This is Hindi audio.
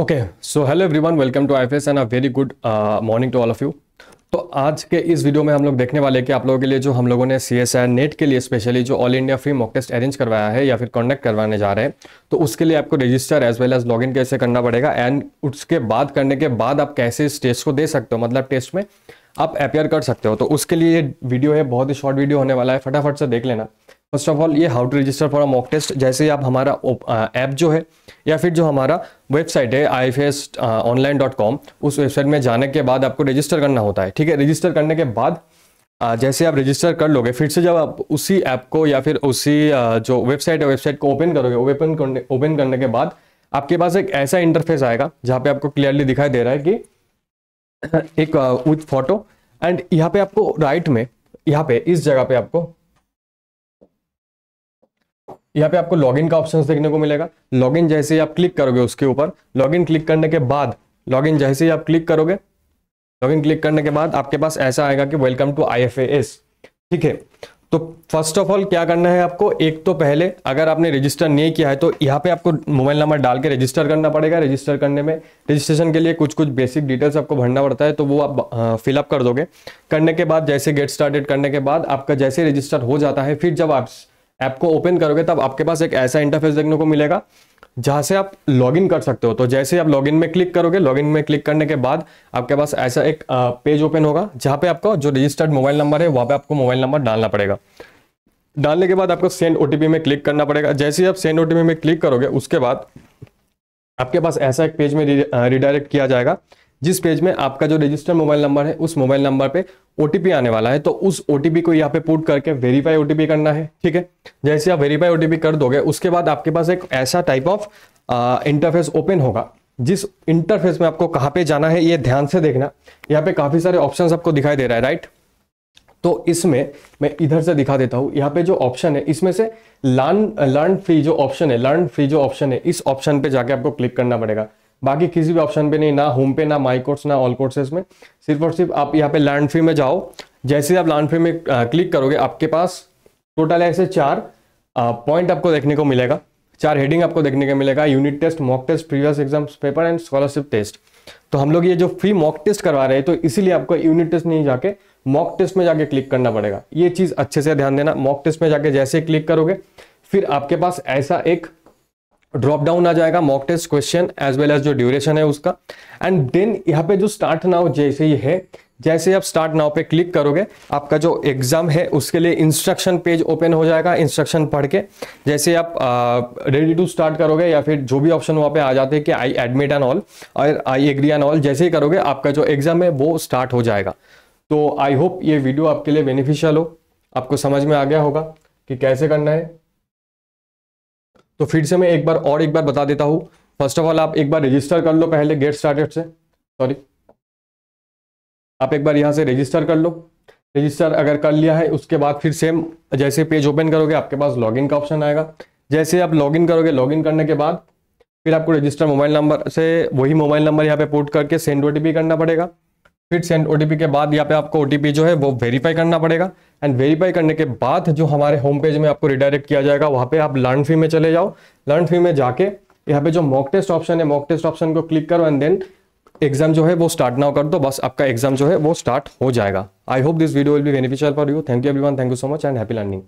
okay so hello everyone welcome to I and a very good morning to all of you तो आज के इस वीडियो में हम लोग देखने वाले कि आप लोगों के लिए जो हम लोगों ने सी एस आई नेट के लिए स्पेशली जो all India free mock test arrange करवाया है या फिर कॉन्डक्ट करवाने जा रहे हैं तो उसके लिए आपको register as well as login कैसे करना पड़ेगा एंड उसके बाद करने के बाद आप कैसे इस टेस्ट को दे सकते हो मतलब टेस्ट में आप अपेयर कर सकते हो तो उसके लिए ये वीडियो है बहुत ही शॉर्ट वीडियो होने वाला है फटाफट से देख लेना फर्स्ट ऑफ ऑल ये how to register for a mock test जैसे ही आप हमारा ऐप uh, जो है या फिर जो हमारा वेबसाइट है I F S online dot com उस वेबसाइट में जाने के बाद आपको रजिस्टर करना होता है ठीक है रजिस्टर करने के बाद uh, जैसे आप रजिस्टर कर लोगे फिर से जब आप उसी ऐप को या फिर उसी uh, जो वेबसाइट है वेबसाइट को ओपन करोगे ओपन करने ओपन करने के बाद आपके पास एक ऐसा इंटरफेस आएगा जहाँ पे आपको क्लियरली दिखाई दे रहा है कि एक विथ फोटो एंड यहाँ पे आपको राइट में यहाँ पे इस जगह पे आपको यहाँ पे आपको लॉगिन का ऑप्शन देखने को मिलेगा लॉगिन जैसे ही आप क्लिक करोगे उसके ऊपर लॉगिन क्लिक करने के बाद लॉगिन जैसे ही आप क्लिक करोगे लॉगिन क्लिक करने के बाद आपके पास ऐसा आएगा कि वेलकम टू आई ठीक है तो फर्स्ट ऑफ ऑल क्या करना है आपको एक तो पहले अगर आपने रजिस्टर नहीं किया है तो यहाँ पे आपको मोबाइल नंबर डाल के रजिस्टर करना पड़ेगा रजिस्टर करने में रजिस्ट्रेशन के लिए कुछ कुछ बेसिक डिटेल्स आपको भरना पड़ता है तो वो आप फिलअप कर दोगे करने के बाद जैसे गेट स्टार्टेड करने के बाद आपका जैसे रजिस्टर हो जाता है फिर जब आप ऐप को ओपन करोगे तब आपके पास एक ऐसा इंटरफेस देखने को मिलेगा जहां से आप लॉगिन कर सकते हो तो जैसे आप लॉगिन में क्लिक करोगे लॉगिन में क्लिक करने के बाद आपके पास ऐसा एक पेज ओपन होगा जहां पे आपका जो रजिस्टर्ड मोबाइल नंबर है वहां पे आपको मोबाइल नंबर डालना पड़ेगा डालने के बाद आपको सेंड ओटीपी में क्लिक करना पड़ेगा जैसे ही आप सेंड ओटीपी में क्लिक करोगे उसके बाद आपके पास ऐसा एक पेज में रिडायरेक्ट किया जाएगा जिस पेज में आपका जो रजिस्टर्ड मोबाइल नंबर है उस मोबाइल नंबर पे ओटीपी आने वाला है तो उस ओटीपी को यहाँ पे पुट करके वेरीफाई ओटीपी करना है ठीक है जैसे आप वेरीफाई ओटीपी कर दोगे उसके बाद आपके पास एक ऐसा टाइप ऑफ इंटरफेस ओपन होगा जिस इंटरफेस में आपको कहाँ पे जाना है ये ध्यान से देखना यहाँ पे काफी सारे ऑप्शन आपको दिखाई दे रहा है राइट तो इसमें मैं इधर से दिखा देता हूं यहाँ पे जो ऑप्शन है इसमें से लर्न लर्न फ्री जो ऑप्शन है लर्न फ्री जो ऑप्शन है इस ऑप्शन पे जाके आपको क्लिक करना पड़ेगा बाकी किसी भी ऑप्शन पे नहीं ना होम पे ना माई कोर्स ना ऑल कोर्सेज में सिर्फ और सिर्फ आप यहाँ पे लैंड फ्री में जाओ जैसे आप लैंड फ्री में क्लिक करोगे आपके पास टोटल ऐसे चार पॉइंट आपको देखने को मिलेगा चार हेडिंग आपको देखने को मिलेगा unit test mock test previous exams paper and scholarship test तो हम लोग ये जो फ्री मॉक टेस्ट करवा रहे हैं तो इसीलिए आपको यूनिट टेस्ट नहीं जाके मॉक टेस्ट में जाके क्लिक करना पड़ेगा ये चीज़ अच्छे से ध्यान देना मॉक टेस्ट में जाके जैसे क्लिक करोगे फिर आपके पास ऐसा एक ड्रॉप डाउन आ जाएगा mock test question as well as जो ड्यूरेशन है उसका एंड देन यहाँ पे जो स्टार्ट नाउ जैसे ही है जैसे आप स्टार्ट नाउ पे क्लिक करोगे आपका जो एग्जाम है उसके लिए इंस्ट्रक्शन पेज ओपन हो जाएगा इंस्ट्रक्शन पढ़ के जैसे आप रेडी टू स्टार्ट करोगे या फिर जो भी ऑप्शन वहाँ पे आ जाते हैं कि आई एडमिट एन ऑल और आई एग्री एन ऑल जैसे ही करोगे आपका जो एग्जाम है वो स्टार्ट हो जाएगा तो आई होप ये वीडियो आपके लिए बेनिफिशियल हो आपको समझ में आ गया होगा कि कैसे करना है तो फिर से मैं एक बार और एक बार बता देता हूँ फर्स्ट ऑफ ऑल आप एक बार रजिस्टर कर लो पहले गेट स्टार्टेड से सॉरी आप एक बार यहाँ से रजिस्टर कर लो रजिस्टर अगर कर लिया है उसके बाद फिर सेम जैसे पेज ओपन करोगे आपके पास लॉगिन का ऑप्शन आएगा जैसे आप लॉगिन करोगे लॉगिन करने के बाद फिर आपको रजिस्टर मोबाइल नंबर से वही मोबाइल नंबर यहाँ पे पोर्ट करके सेंड ओ करना पड़ेगा फिर सेंड ओ के बाद यहाँ पे आपको ओ जो है वो वेरीफाई करना पड़ेगा एंड वेरीफाई करने के बाद जो हमारे होम पेज में आपको रिडायरेक्ट किया जाएगा वहाँ पे आप लर्न फी में चले जाओ लर्न फी में जाके यहाँ पे जो मॉक टेस्ट ऑप्शन है मॉक टेस्ट ऑप्शन को क्लिक करो एंड देन एग्जाम जो है वो स्टार्ट ना कर दो बस आपका एग्जाम जो है वो स्टार्ट हो जाएगा I hope this video will be beneficial for you thank you everyone thank you so much and happy learning